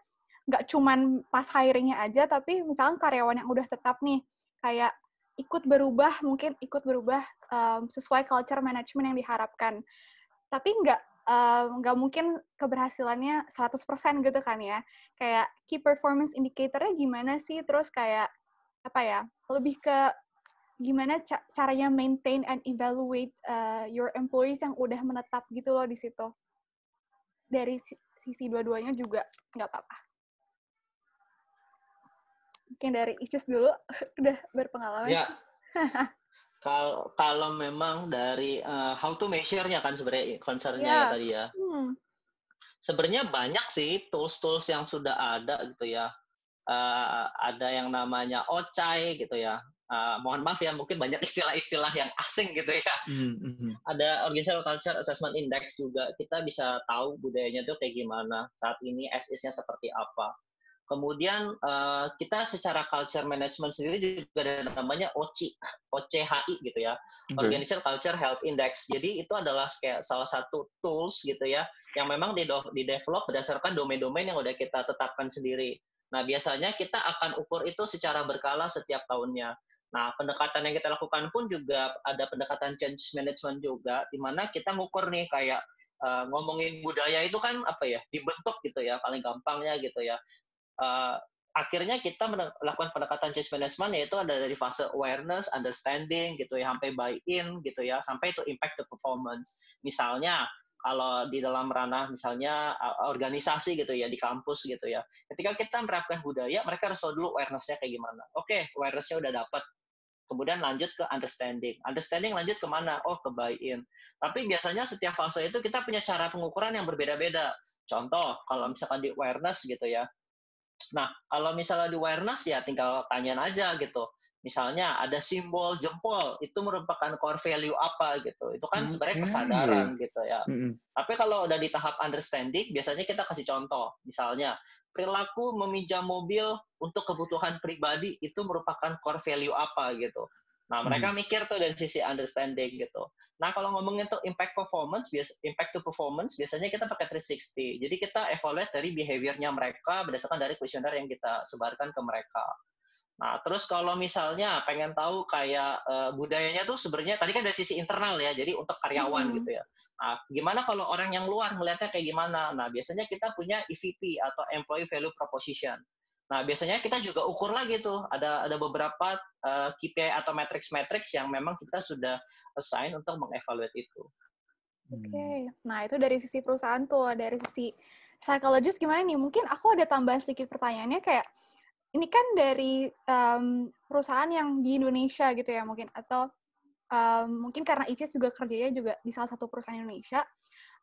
nggak cuman pas hiringnya aja, tapi misalkan karyawan yang udah tetap nih, kayak ikut berubah, mungkin ikut berubah um, sesuai culture management yang diharapkan. Tapi nggak nggak um, mungkin keberhasilannya 100% gitu kan ya. Kayak key performance indicator-nya gimana sih? Terus kayak apa ya? Lebih ke gimana ca caranya maintain and evaluate uh, your employees yang udah menetap gitu loh di situ. Dari sisi dua-duanya juga nggak apa-apa. Mungkin dari Icus dulu, <laughs> udah berpengalaman. Ya. <laughs>
Kalau kalau memang dari uh, how to measure-nya kan sebenarnya concern-nya yeah. ya tadi ya. Hmm. Sebenarnya banyak sih tools-tools yang sudah ada gitu ya. Uh, ada yang namanya OCAI gitu ya. Uh, mohon maaf ya, mungkin banyak <laughs> istilah-istilah yang asing gitu ya. Mm-hmm. Ada Organizational Culture Assessment Index juga. Kita bisa tahu budayanya tuh kayak gimana. Saat ini SIS-nya seperti apa. Kemudian uh, kita secara culture management sendiri juga ada namanya OCHI, OCHI gitu ya, okay. Organization Culture Health Index. Jadi itu adalah kayak salah satu tools gitu ya, yang memang di develop berdasarkan domain-domain yang udah kita tetapkan sendiri. Nah biasanya kita akan ukur itu secara berkala setiap tahunnya. Nah, pendekatan yang kita lakukan pun juga ada pendekatan change management juga, di mana kita ngukur nih kayak uh, ngomongin budaya itu kan apa ya dibentuk gitu ya paling gampangnya gitu ya uh, akhirnya kita melakukan pendekatan change management yaitu ada dari fase awareness, understanding gitu ya sampai buy in gitu ya sampai itu impact the performance. Misalnya kalau di dalam ranah misalnya eh, organisasi gitu ya di kampus gitu ya. Ketika kita menerapkan budaya, mereka harus tahu dulu awareness-nya kayak gimana. Oke, okay, awareness-nya udah dapat. Kemudian lanjut ke understanding. Understanding lanjut kemana? Oh, ke buy-in. Tapi biasanya setiap fase itu kita punya cara pengukuran yang berbeda-beda. Contoh, kalau misalkan di awareness gitu ya, Nah, kalau misalnya di awareness ya tinggal tanyaan aja gitu. Misalnya ada simbol jempol itu merupakan core value apa gitu. Itu kan okay. Hmm, sebenarnya hmm. kesadaran gitu ya. hmm Tapi kalau udah di tahap understanding biasanya kita kasih contoh. Misalnya perilaku meminjam mobil untuk kebutuhan pribadi itu merupakan core value apa gitu. Nah, hmm. mereka hmm. mikir tuh dari sisi understanding gitu. Nah, kalau ngomongin tuh impact performance, bias, impact to performance, biasanya kita pakai 360. Jadi kita evaluate dari behaviornya mereka berdasarkan dari kuesioner yang kita sebarkan ke mereka. Nah, terus kalau misalnya pengen tahu kayak uh, budayanya tuh sebenarnya tadi kan dari sisi internal ya, jadi untuk karyawan hmm. gitu ya. Nah, gimana kalau orang yang luar melihatnya kayak gimana? Nah, biasanya kita punya EVP atau Employee Value Proposition. Nah, biasanya kita juga ukur lagi tuh, ada ada beberapa uh, KPI atau matrix-matrix yang memang kita sudah assign untuk mengevaluasi itu. Oke,
okay. Hmm. nah itu dari sisi perusahaan tuh, dari sisi psikologis gimana nih? Mungkin aku ada tambahan sedikit pertanyaannya kayak, ini kan dari um, perusahaan yang di Indonesia gitu ya mungkin, atau um, mungkin karena Icis e juga kerjanya juga di salah satu perusahaan Indonesia,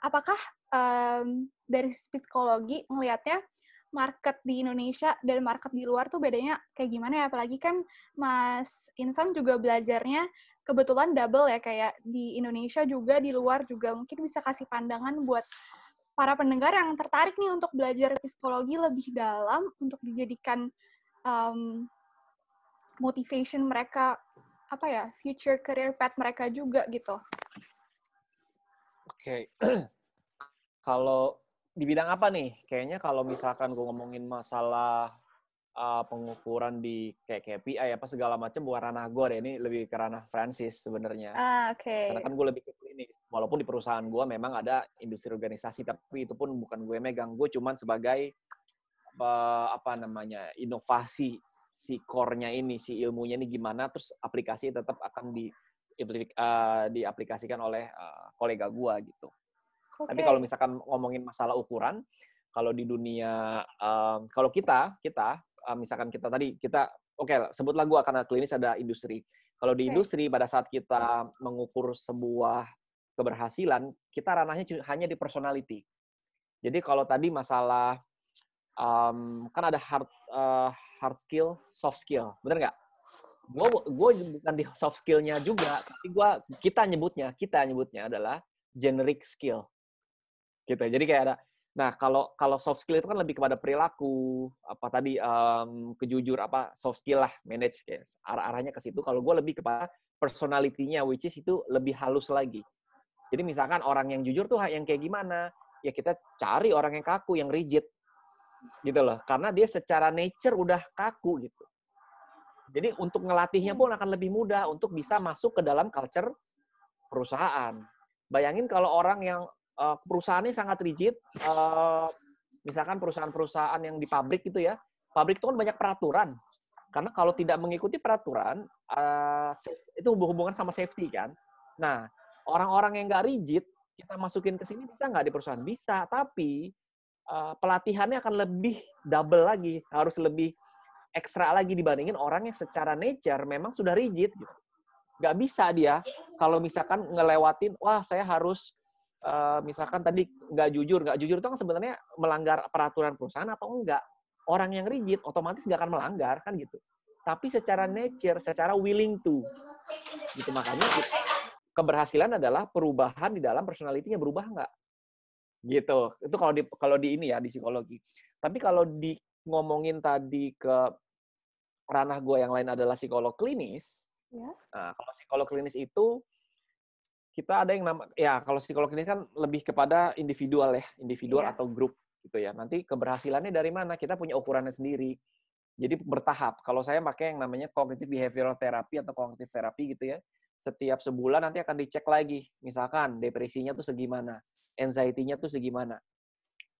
apakah um, dari sisi psikologi melihatnya market di Indonesia dan market di luar tuh bedanya kayak gimana ya? Apalagi kan Mas Insam juga belajarnya kebetulan double ya kayak di Indonesia juga di luar juga mungkin bisa kasih pandangan buat para pendengar yang tertarik nih untuk belajar psikologi lebih dalam untuk dijadikan um, motivation mereka apa ya future career path mereka juga gitu.
Oke, okay. <clears throat> kalau di bidang apa nih? Kayaknya kalau misalkan gue ngomongin masalah uh, pengukuran di kayak KPI apa segala macam bukan ranah gue deh ini lebih ke ranah Francis sebenarnya.
Ah, oke. Okay. Karena kan
gue lebih ke klinik. Walaupun di perusahaan gue memang ada industri organisasi tapi itu pun bukan gue megang. Gue cuman sebagai uh, apa namanya inovasi si core-nya ini, si ilmunya ini gimana terus aplikasi tetap akan di uh, diaplikasikan oleh uh, kolega gue gitu.
Okay. Tapi kalau misalkan
ngomongin masalah ukuran, kalau di dunia um, kalau kita kita um, misalkan kita tadi kita oke okay, sebutlah gua karena klinis ada industri. Kalau di okay. industri pada saat kita mengukur sebuah keberhasilan, kita ranahnya hanya di personality. Jadi kalau tadi masalah um, kan ada hard uh, hard skill, soft skill, bener nggak? Gue bukan di soft skill-nya juga, tapi gua kita nyebutnya kita nyebutnya adalah generic skill gitu ya. jadi kayak ada nah kalau kalau soft skill itu kan lebih kepada perilaku apa tadi um, kejujur apa soft skill lah manage kayak arah arahnya ke situ kalau gue lebih kepada personalitinya which is itu lebih halus lagi jadi misalkan orang yang jujur tuh yang kayak gimana ya kita cari orang yang kaku yang rigid gitu loh karena dia secara nature udah kaku gitu jadi untuk ngelatihnya pun akan lebih mudah untuk bisa masuk ke dalam culture perusahaan. Bayangin kalau orang yang uh, ini sangat rigid. Uh, misalkan perusahaan-perusahaan yang di pabrik gitu ya, pabrik itu kan banyak peraturan. Karena kalau tidak mengikuti peraturan, uh, itu hubungan sama safety kan. Nah, orang-orang yang nggak rigid, kita masukin ke sini bisa nggak di perusahaan? Bisa, tapi uh, pelatihannya akan lebih double lagi, harus lebih ekstra lagi dibandingin orang yang secara nature memang sudah rigid. Gitu. Nggak bisa dia kalau misalkan ngelewatin, wah saya harus uh, misalkan tadi nggak jujur, nggak jujur itu kan sebenarnya melanggar peraturan perusahaan atau enggak. Orang yang rigid otomatis nggak akan melanggar kan gitu. Tapi secara nature, secara willing to, gitu makanya keberhasilan adalah perubahan di dalam personalitinya berubah nggak, gitu. Itu kalau di kalau di ini ya di psikologi. Tapi kalau di ngomongin tadi ke ranah gue yang lain adalah psikolog klinis. Ya. Nah, kalau psikolog klinis itu kita ada yang nama ya kalau psikolog ini kan lebih kepada individual ya, individual yeah. atau grup gitu ya. Nanti keberhasilannya dari mana? Kita punya ukurannya sendiri. Jadi bertahap. Kalau saya pakai yang namanya cognitive behavioral therapy atau cognitive therapy gitu ya. Setiap sebulan nanti akan dicek lagi. Misalkan depresinya tuh segimana, anxiety-nya tuh segimana.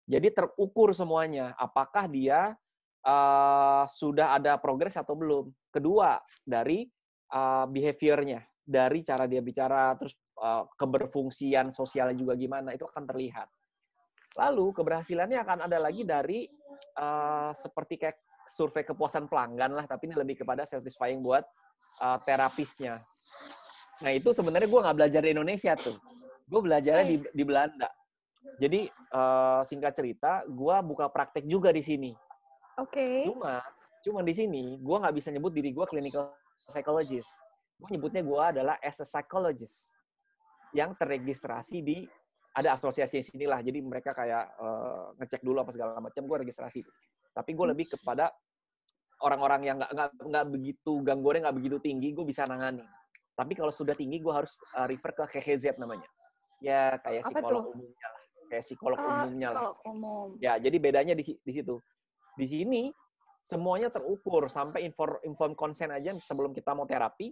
Jadi terukur semuanya, apakah dia uh, sudah ada progres atau belum. Kedua, dari uh, behaviornya, dari cara dia bicara, terus Eh, keberfungsian sosialnya juga gimana itu akan terlihat. Lalu keberhasilannya akan ada lagi dari uh, seperti kayak survei kepuasan pelanggan lah, tapi ini lebih kepada satisfying buat uh, terapisnya. Nah itu sebenarnya gue nggak belajar di Indonesia tuh, gue belajarnya di, di Belanda. Jadi uh, singkat cerita, gue buka praktek juga di sini.
Oke. Okay. Cuma,
cuma di sini gue nggak bisa nyebut diri gue clinical psychologist. Gue nyebutnya gue adalah as a psychologist yang terregistrasi di ada asosiasi di sinilah jadi mereka kayak uh, ngecek dulu apa segala macam gue registrasi tapi gue hmm. lebih kepada orang-orang yang nggak nggak begitu gangguannya nggak begitu tinggi gue bisa nangani tapi kalau sudah tinggi gue harus uh, refer ke KHZ namanya ya kayak psikolog umumnya lah kayak psikolog ah, umumnya psikolog
lah umum. ya
jadi bedanya di, di situ di sini semuanya terukur sampai inform inform konsen aja sebelum kita mau terapi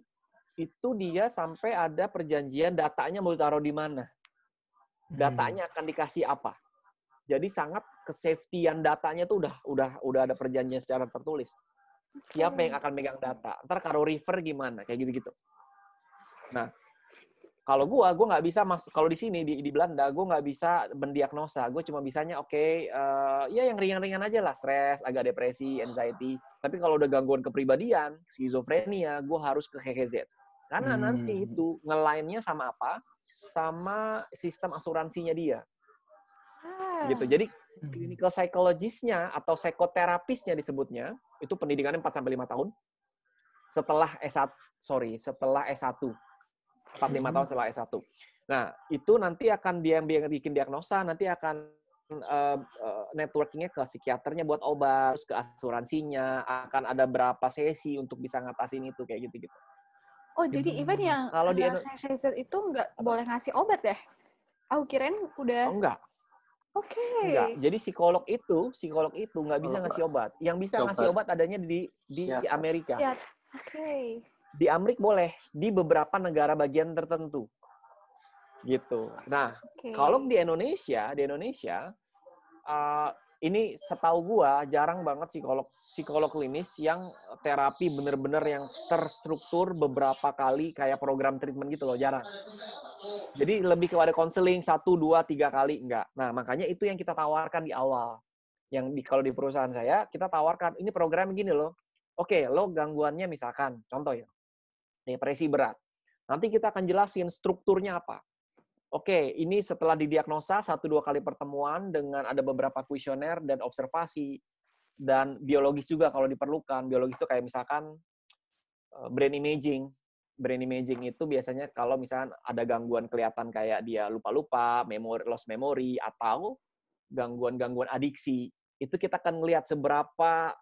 itu dia sampai ada perjanjian datanya mau ditaruh di mana. Hmm. Datanya akan dikasih apa. Jadi sangat kesafetyan datanya tuh udah udah udah ada perjanjian secara tertulis. Siapa yang hmm. akan megang data? Ntar kalau river gimana? Kayak gitu-gitu. Nah, kalau gua gua nggak bisa mas kalau di sini di, di Belanda gua nggak bisa mendiagnosa gua cuma bisanya oke okay, uh, eh, ya yang ringan-ringan aja lah stres agak depresi anxiety tapi kalau udah gangguan kepribadian skizofrenia gua harus ke HHZ karena hmm. nanti itu ngelainnya sama apa? Sama sistem asuransinya dia.
Ah. Gitu.
Jadi hmm. clinical psychologistnya atau psikoterapisnya disebutnya, itu pendidikannya 4 sampai lima tahun. Setelah S1, sorry, setelah S1. 4 lima hmm. tahun setelah S1. Nah, itu nanti akan dia yang bikin diagnosa, nanti akan uh, networkingnya ke psikiaternya buat obat, terus ke asuransinya, akan ada berapa sesi untuk bisa ngatasin itu kayak gitu-gitu.
Oh, gitu. jadi even yang kalau di riset itu nggak boleh ngasih obat ya? Aku kirain udah. Oh, enggak. Oke. Okay. Enggak.
Jadi psikolog itu, psikolog itu nggak bisa ngasih obat. Yang bisa ngasih obat adanya di di, di Amerika. Oke. Okay. Di Amerika boleh, di beberapa negara bagian tertentu. Gitu. Nah, okay. kalau di Indonesia, di Indonesia uh, ini setahu gua jarang banget psikolog psikolog klinis yang terapi bener-bener yang terstruktur beberapa kali kayak program treatment gitu loh jarang. Jadi lebih kepada konseling satu dua tiga kali enggak. Nah makanya itu yang kita tawarkan di awal. Yang di kalau di perusahaan saya kita tawarkan ini program gini loh. Oke lo gangguannya misalkan contoh ya depresi berat. Nanti kita akan jelasin strukturnya apa oke, okay, ini setelah didiagnosa satu dua kali pertemuan dengan ada beberapa kuesioner dan observasi dan biologis juga kalau diperlukan. Biologis itu kayak misalkan eh, brain imaging. Brain imaging itu biasanya kalau misalkan ada gangguan kelihatan kayak dia lupa-lupa, memori loss memory atau gangguan-gangguan adiksi, itu kita akan melihat seberapa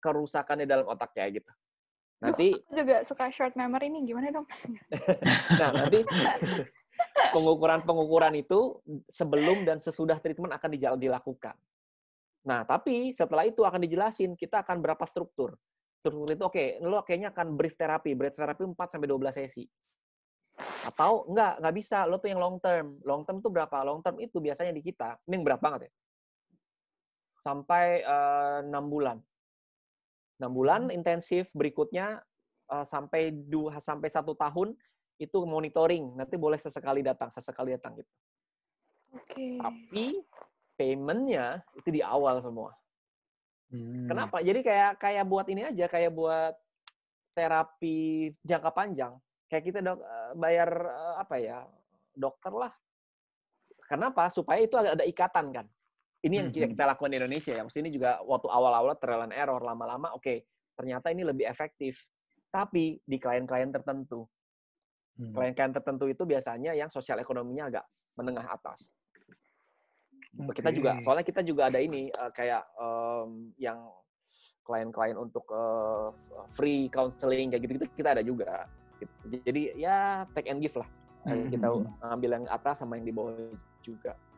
kerusakannya dalam otak otaknya gitu. Nanti
Duh, juga suka short memory ini gimana dong?
<laughs> nah, nanti <laughs> pengukuran-pengukuran itu sebelum dan sesudah treatment akan dilakukan. Nah, tapi setelah itu akan dijelasin kita akan berapa struktur. Struktur itu oke, okay, lo kayaknya akan brief terapi, brief terapi 4 sampai 12 sesi. Atau enggak, enggak bisa, lo tuh yang long term. Long term tuh berapa? Long term itu biasanya di kita, ini yang berat banget ya. Sampai eh, enam 6 bulan. 6 bulan hmm. intensif berikutnya uh, sampai 2 sampai satu tahun itu monitoring. Nanti boleh sesekali datang, sesekali datang gitu. Oke. Okay. Tapi paymentnya itu di awal semua. Hmm. Kenapa? Jadi kayak kayak buat ini aja, kayak buat terapi jangka panjang. Kayak kita dok, eh, bayar eh, apa ya dokter lah. Kenapa? Supaya itu ada ikatan kan. Ini yang kita, hmm. kita lakukan di Indonesia ya. Maksudnya ini juga waktu awal-awal trial and error, lama-lama oke okay, ternyata ini lebih efektif. Tapi di klien-klien tertentu Klien-klien hmm. tertentu itu biasanya yang sosial ekonominya agak menengah atas. Okay. Kita juga, soalnya kita juga ada ini uh, kayak um, yang klien-klien untuk uh, free counseling kayak gitu-gitu kita ada juga. Gitu, jadi ya take and give lah. -hmm. Kita ambil yang atas sama yang di bawah juga.